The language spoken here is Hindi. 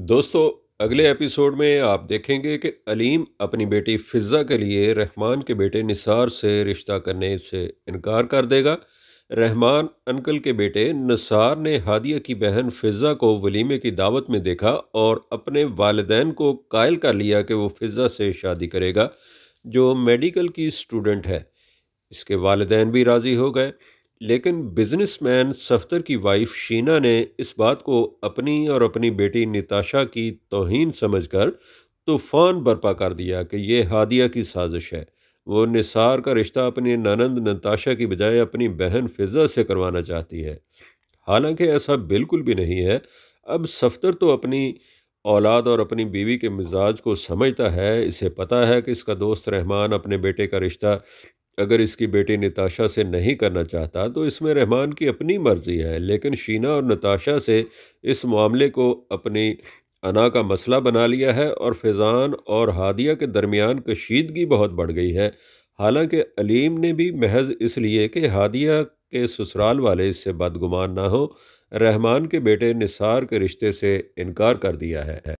दोस्तों अगले एपिसोड में आप देखेंगे कि अलीम अपनी बेटी फिज़ा के लिए रहमान के बेटे निसार से रिश्ता करने से इनकार कर देगा रहमान अंकल के बेटे नसार ने हादिया की बहन फिज़ा को वलीमे की दावत में देखा और अपने वालदेन को कायल कर लिया कि वो फिज़ा से शादी करेगा जो मेडिकल की स्टूडेंट है इसके वालदेन भी राज़ी हो गए लेकिन बिजनेसमैन सफ्तर की वाइफ शीना ने इस बात को अपनी और अपनी बेटी निताशा की तोहन समझकर तूफान बर्पा कर दिया कि यह हादिया की साजिश है वो निसार का रिश्ता अपनी ननंद नताशा की बजाय अपनी बहन फिज़ा से करवाना चाहती है हालांकि ऐसा बिल्कुल भी नहीं है अब सफ्तर तो अपनी औलाद और अपनी बीवी के मिजाज को समझता है इसे पता है कि इसका दोस्त रहमान अपने बेटे का रिश्ता अगर इसकी बेटी नताशा से नहीं करना चाहता तो इसमें रहमान की अपनी मर्ज़ी है लेकिन शीना और नताशा से इस मामले को अपनी अना का मसला बना लिया है और फैज़ान और हादिया के दरमियान कशीदगी बहुत बढ़ गई है हालांकि अलीम ने भी महज इसलिए कि हादिया के ससुराल वाले इससे बदगुमान ना हो रहमान के बेटे निसार के रिश्ते से इनकार कर दिया है